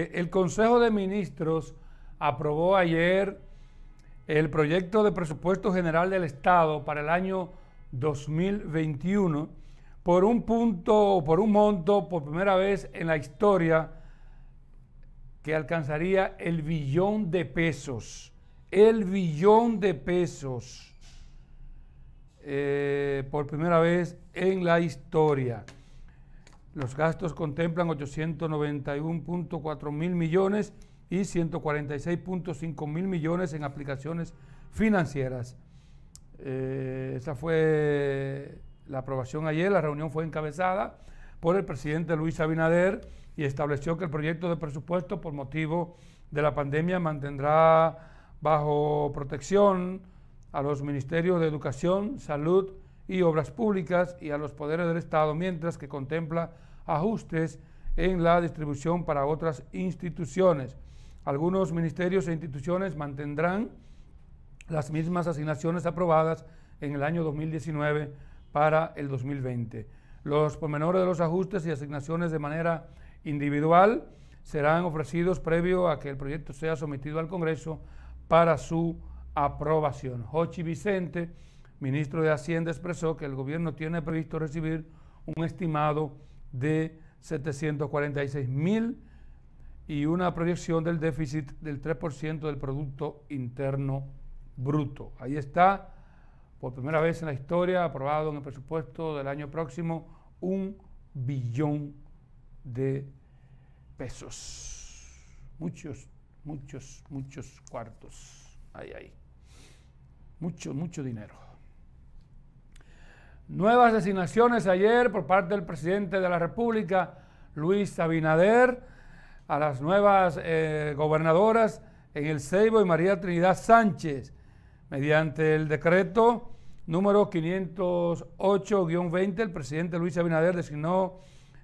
E, el Consejo de Ministros aprobó ayer el proyecto de presupuesto general del Estado para el año 2021 por un punto, por un monto, por primera vez en la historia, que alcanzaría el billón de pesos. El billón de pesos. Eh, por primera vez en la historia. Los gastos contemplan 891.4 mil millones y 146.5 mil millones en aplicaciones financieras. Eh, esa fue la aprobación ayer, la reunión fue encabezada por el presidente Luis Abinader y estableció que el proyecto de presupuesto por motivo de la pandemia mantendrá bajo protección a los ministerios de Educación, Salud y Obras Públicas y a los poderes del Estado, mientras que contempla ajustes en la distribución para otras instituciones. Algunos ministerios e instituciones mantendrán las mismas asignaciones aprobadas en el año 2019 para el 2020. Los pormenores de los ajustes y asignaciones de manera individual serán ofrecidos previo a que el proyecto sea sometido al Congreso para su aprobación. Hochi Vicente, ministro de Hacienda, expresó que el gobierno tiene previsto recibir un estimado de 746 mil y una proyección del déficit del 3% del Producto Interno Bruto. Ahí está, por primera vez en la historia, aprobado en el presupuesto del año próximo, un billón de pesos. Muchos, muchos, muchos cuartos. Ahí, ahí. Mucho, mucho dinero. Nuevas designaciones ayer por parte del presidente de la República, Luis Abinader, a las nuevas eh, gobernadoras en el Ceibo y María Trinidad Sánchez, mediante el decreto número 508-20, el presidente Luis Abinader designó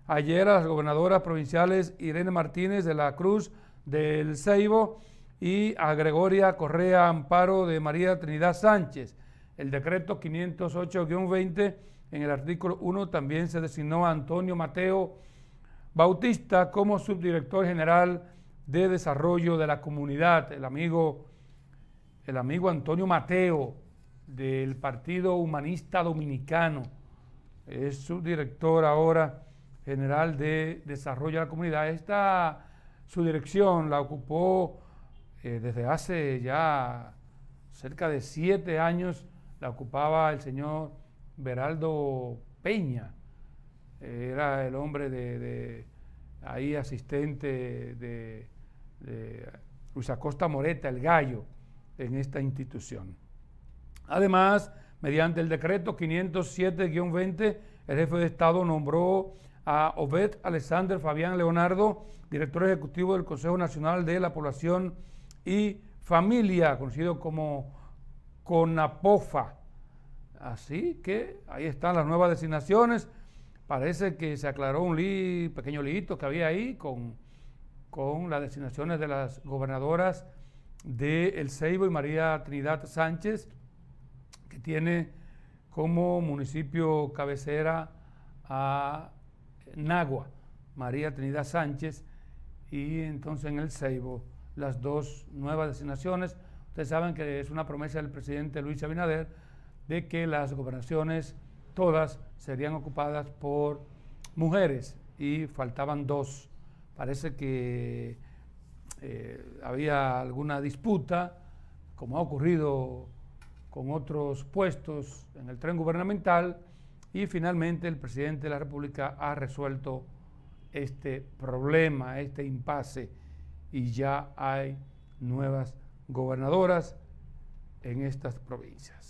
ayer a las gobernadoras provinciales Irene Martínez de la Cruz del Ceibo y a Gregoria Correa Amparo de María Trinidad Sánchez el decreto 508-20, en el artículo 1 también se designó a Antonio Mateo Bautista como subdirector general de desarrollo de la comunidad, el amigo, el amigo Antonio Mateo del Partido Humanista Dominicano, es subdirector ahora general de desarrollo de la comunidad. Esta Subdirección la ocupó eh, desde hace ya cerca de siete años la ocupaba el señor Beraldo Peña, era el hombre de, ahí asistente de, de, Luis Acosta Moreta, el gallo, en esta institución. Además, mediante el decreto 507-20, el jefe de Estado nombró a Obed Alexander Fabián Leonardo, director ejecutivo del Consejo Nacional de la Población y Familia, conocido como APOFA. Así que ahí están las nuevas designaciones. Parece que se aclaró un pequeño lito que había ahí con, con las designaciones de las gobernadoras de El Ceibo y María Trinidad Sánchez, que tiene como municipio cabecera a eh, Nagua, María Trinidad Sánchez, y entonces en El Ceibo las dos nuevas designaciones Ustedes saben que es una promesa del presidente Luis Abinader de que las gobernaciones todas serían ocupadas por mujeres y faltaban dos. Parece que eh, había alguna disputa, como ha ocurrido con otros puestos en el tren gubernamental, y finalmente el presidente de la República ha resuelto este problema, este impasse, y ya hay nuevas gobernadoras en estas provincias.